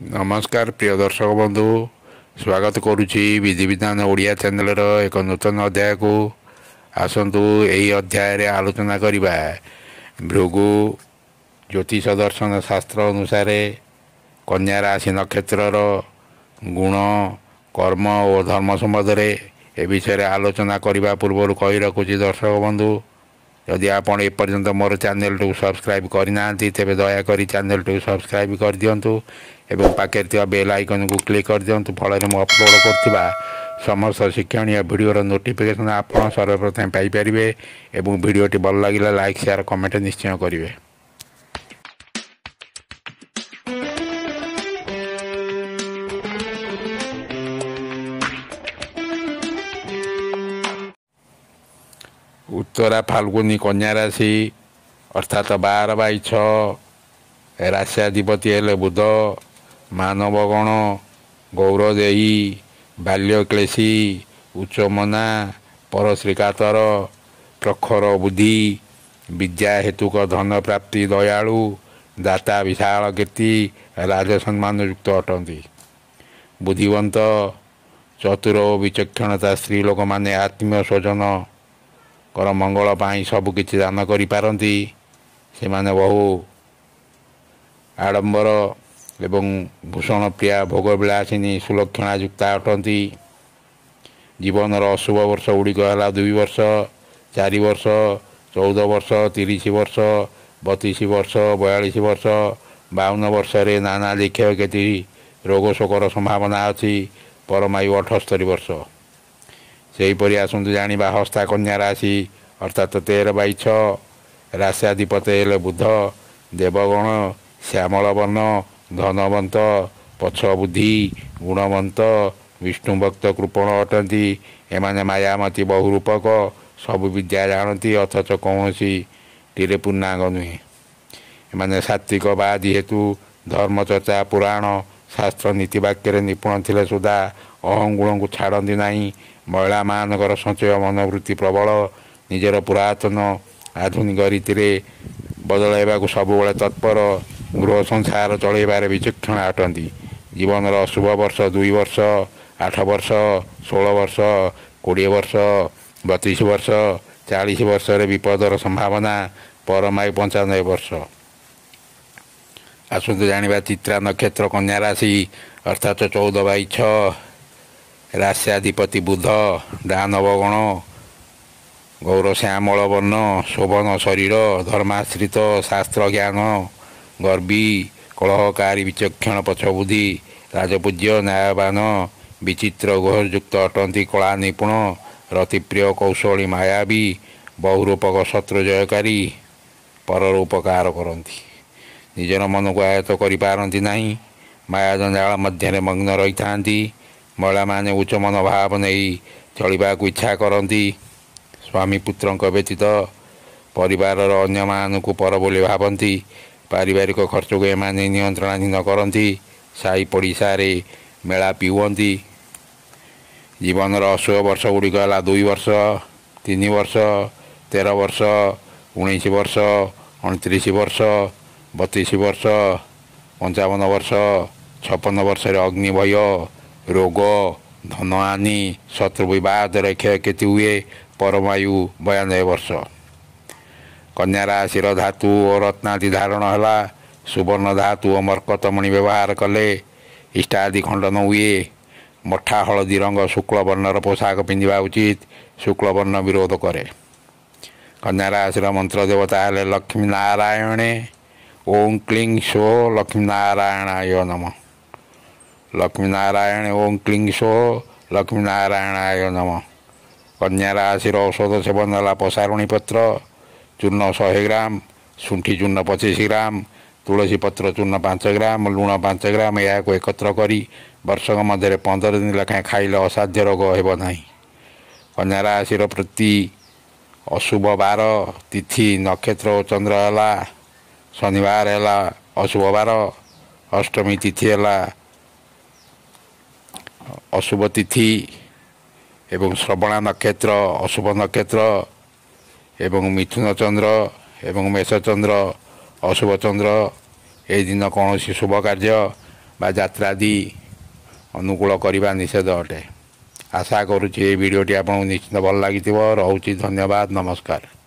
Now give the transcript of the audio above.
ନମସ୍କାର ପ୍ରିୟ ଦର୍ଶକ ବନ୍ଧୁ ସ୍ୱାଗତ କରୁଛି ବିଧିବିଧାନ ଓଡ଼ିଆ ଚ୍ୟାନେଲର ଏକ ନୂତନ ଅଧ୍ୟାୟକୁ ଆସନ୍ତୁ ଏହି ଅଧ୍ୟାୟରେ ଆଲୋଚନା କରିବା ଭୃଗୁ ଜ୍ୟୋତିଷ ଦର୍ଶନ ଶାସ୍ତ୍ର ଅନୁସାରେ କନ୍ୟା ରାଶି ନକ୍ଷତ୍ରର ଗୁଣ କର୍ମ ଓ ଧର୍ମ ସମ୍ବନ୍ଧରେ ଏ ବିଷୟରେ ଆଲୋଚନା କରିବା ପୂର୍ବରୁ କହି ରଖୁଛି ଦର୍ଶକ ବନ୍ଧୁ ଯଦି ଆପଣ ଏପର୍ଯ୍ୟନ୍ତ ମୋର ଚ୍ୟାନେଲଟିକୁ ସବସ୍କ୍ରାଇବ୍ କରିନାହାନ୍ତି ତେବେ ଦୟାକରି ଚ୍ୟାନେଲଟିକୁ ସବସ୍କ୍ରାଇବ୍ କରିଦିଅନ୍ତୁ ଏବଂ ପାଖରେ ଥିବା ବେଲ୍ ଆଇକନ୍କୁ କ୍ଲିକ୍ କରିଦିଅନ୍ତୁ ଫଳରେ ମୁଁ ଅପଲୋଡ଼୍ କରୁଥିବା ସମସ୍ତ ଶିକ୍ଷଣୀୟ ଭିଡ଼ିଓର ନୋଟିଫିକେସନ୍ ଆପଣ ସର୍ବପ୍ରଥମେ ପାଇପାରିବେ ଏବଂ ଭିଡ଼ିଓଟି ଭଲ ଲାଗିଲା ଲାଇକ୍ ସେୟାର କମେଣ୍ଟ ନିଶ୍ଚୟ କରିବେ ଉତ୍ତରା ଫାଲଗୁନି କନ୍ୟା ରାଶି ଅର୍ଥାତ୍ ବାର ବାଇ ଛଅ ରାଶ୍ୟାଧିପତି ହେଲେ ବୁଧ ମାନବଗଣ ଗୌରଦେହୀ ବାଲ୍ୟକ୍ଲେଶୀ ଉଚ୍ଚମନା ପରଶ୍ରୀକାତର ପ୍ରଖର ବୁଦ୍ଧି ବିଦ୍ୟା ହେତୁକ ଧନ ପ୍ରାପ୍ତି ଦୟାଳୁ ଦାତା ବିଶାଳ କୀର୍ତ୍ତି ରାଜସମ୍ମାନ ଯୁକ୍ତ ଅଟନ୍ତି ବୁଦ୍ଧିବନ୍ତ ଚତୁର ଓ ବିଚକ୍ଷଣତା ସ୍ତ୍ରୀ ଲୋକମାନେ ଆତ୍ମୀୟ ସ୍ୱଜନ ଙ୍କର ମଙ୍ଗଳ ପାଇଁ ସବୁକିଛି ଦାନ କରିପାରନ୍ତି ସେମାନେ ବହୁ ଆଡ଼ମ୍ବର ଏବଂ ଭୂଷଣ ପ୍ରିୟା ଭୋଗ ବିଳାସିନୀ ସୁଲକ୍ଷଣାଯୁକ୍ତା ଅଟନ୍ତି ଜୀବନର ଅଶୁଭ ବର୍ଷ ଗୁଡ଼ିକ ହେଲା ଦୁଇ ବର୍ଷ ଚାରି ବର୍ଷ ଚଉଦ ବର୍ଷ ତିରିଶ ବର୍ଷ ବତିଶ ବର୍ଷ ବୟାଳିଶ ବର୍ଷ ବାଉନ ବର୍ଷରେ ନାନା ଦେଖିବା କେତେ ରୋଗ ଶୋକର ସମ୍ଭାବନା ଅଛି ପରମାୟୁ ଅଠସ୍ତରୀ ବର୍ଷ ସେହିପରି ଆସନ୍ତୁ ଜାଣିବା ହସ୍ତା କନ୍ୟା ରାଶି ଅର୍ଥାତ ତେର ବାଇ ଛଅ ରାଶି ଅଧିପତି ହେଲେ ବୁଦ୍ଧ ଦେବଗଣ ଶ୍ୟାମଳବର୍ଣ୍ଣ ଧନବନ୍ତ ପଛ ବୁଦ୍ଧି ଗୁଣବନ୍ତ ବିଷ୍ଣୁ ଭକ୍ତ କୃପଣ ଅଟନ୍ତି ଏମାନେ ମାୟାମତୀ ବହୁ ରୂପକ ସବୁ ବିଦ୍ୟା ଜାଣନ୍ତି ଅଥଚ କୌଣସି ଟିରେ ପୂର୍ଣ୍ଣାଙ୍ଗ ନୁହେଁ ଏମାନେ ସାତ୍ତ୍ୱିକ ବାଦୀ ହେତୁ ଧର୍ମଚର୍ଚ୍ଚା ପୁରାଣ ଶାସ୍ତ୍ର ନୀତି ବାକ୍ୟରେ ନିପୁଣ ଥିଲେ ସୁଦ୍ଧା ଅଙ୍ଗୁଳଙ୍କୁ ଛାଡ଼ନ୍ତି ନାହିଁ ମହିଳାମାନଙ୍କର ସଞ୍ଚୟ ମନୋବୃତ୍ତି ପ୍ରବଳ ନିଜର ପୁରାତନ ଆଧୁନିକ ରୀତିରେ ବଦଳାଇବାକୁ ସବୁବେଳେ ତତ୍ପର ଗୃହ ସଂସାର ଚଳାଇବାରେ ବିଚକ୍ଷଣ ଅଟନ୍ତି ଜୀବନର ଅଶୁଭ ବର୍ଷ ଦୁଇ ବର୍ଷ ଆଠ ବର୍ଷ ଷୋହଳ ବର୍ଷ କୋଡ଼ିଏ ବର୍ଷ ବତିଶ ବର୍ଷ ଚାଳିଶ ବର୍ଷରେ ବିପଦର ସମ୍ଭାବନା ପରମାୟୁ ପଞ୍ଚାନବେ ବର୍ଷ आसुन्त जाने चित्रा नक्षत्र कन्या राशि अर्थात् चौध बाई छ बुध बुद्ध डान अवगण गौरश्यामल वर्ण शोभन शरीर धर्माश्रित शास्त्र ज्ञान गर्वी कलहकारी विचक्षण पछबुद्धि राजपूज्य न्यायवान विचित्र गोहरयुक्त अटंती कला निपुण रतिप्रिय कौशली मायावी बहुरूपक शत्रु जयकारी पर उपकार କରନ୍ତି ନିଜର ମନକୁ ಆಯತ କରିପାରନ୍ତି ନାହିଁ ମାୟା ଜଞ୍ଜାଳ ମଧ୍ୟରେ ମଗ୍ନ ରହିଥାନ୍ତି ମହିଳାମାନେ ଉଚ୍ଚ ମନୋଭାବ ନେଇ ଚଳିବାକୁ ଇଚ୍ଛା କରନ୍ତି ସ୍ୱାମୀ ପୁତ୍ରଙ୍କ ବ୍ୟତୀତ ପରିବାରର ଅନ୍ୟମାନଙ୍କୁ ପର ବୋଲି ଭାବନ୍ତି ପାରିବାରିକ ଖର୍ଚ୍ଚକୁ ଏମାନେ ନିୟନ୍ତ୍ରଣାଧୀନ କରନ୍ତି ସାହି ପଡ଼ିଶାରେ ମେଳା ପିଉଅନ୍ତି ଜୀବନର ଅଶୁଭ ବର୍ଷ ଗୁଡ଼ିକ ହେଲା ଦୁଇ ବର୍ଷ ତିନି ବର୍ଷ ତେର ବର୍ଷ ଉଣେଇଶ ବର୍ଷ ଅଣତିରିଶ ବର୍ଷ बत्तिस वर्ष पन्चावन्न वर्ष छप्पन्न वर्ष अग्नि भयो रोग धनहानी शत्रु विवाद रेख्या केति उए परमायु बयानब्बे वर्ष कन्या राशि र धातु रत्नादि धारण होला सुवर्ण धातु मर्कतमणि व्यवहार कले इष्टादि खण्डन हुए मठा हलदी रङ्ग शुक्ल वर्णर पोसाक पिन्धिबा उचित शुक्ल बर्ण विरोध करे कन्या राशि र मन्त्र देवता हेले लक्ष्मी नारायणे ओम क्लिङ सो लक्ष्मी नारायण यन नम लक्ष्मी ओम ओं क्लिङ सो लक्ष्मी नारायण यन नम कन्याराशिर औषध सेवन होला पसारणी पत्र चूर्ण शै ग्राम सुू पचिस ग्राम तुलसी पत्र चुन पाँच ग्राम लुण पाँच ग्राम यहाँको एकत्र गरि बर्षको मध्य पन्ध्र दिन लेखाए खाइले असाध्य रोग हे नै कन्सिर प्रति अशुभ बार तिथि नक्षत्र चन्द्र होला ଶନିବାର ହେଲା ଅଶୁଭ ବାର ଅଷ୍ଟମୀ ତିଥି ହେଲା ଅଶୁଭ ତିଥି ଏବଂ ଶ୍ରବଣା ନକ୍ଷତ୍ର ଅଶୁଭ ନକ୍ଷତ୍ର ଏବଂ ମିଥୁନ ଚନ୍ଦ୍ର ଏବଂ ମେଷଚନ୍ଦ୍ର ଅଶୁଭ ଚନ୍ଦ୍ର ଏହି ଦିନ କୌଣସି ଶୁଭ କାର୍ଯ୍ୟ ବା ଯାତ୍ରା ଆଦି ଅନୁକୂଳ କରିବା ନିଷେଧ ଅଟେ ଆଶା କରୁଛି ଏଇ ଭିଡ଼ିଓଟି ଆପଣଙ୍କୁ ନିଶ୍ଚିନ୍ତ ଭଲ ଲାଗିଥିବ ରହୁଛି ଧନ୍ୟବାଦ ନମସ୍କାର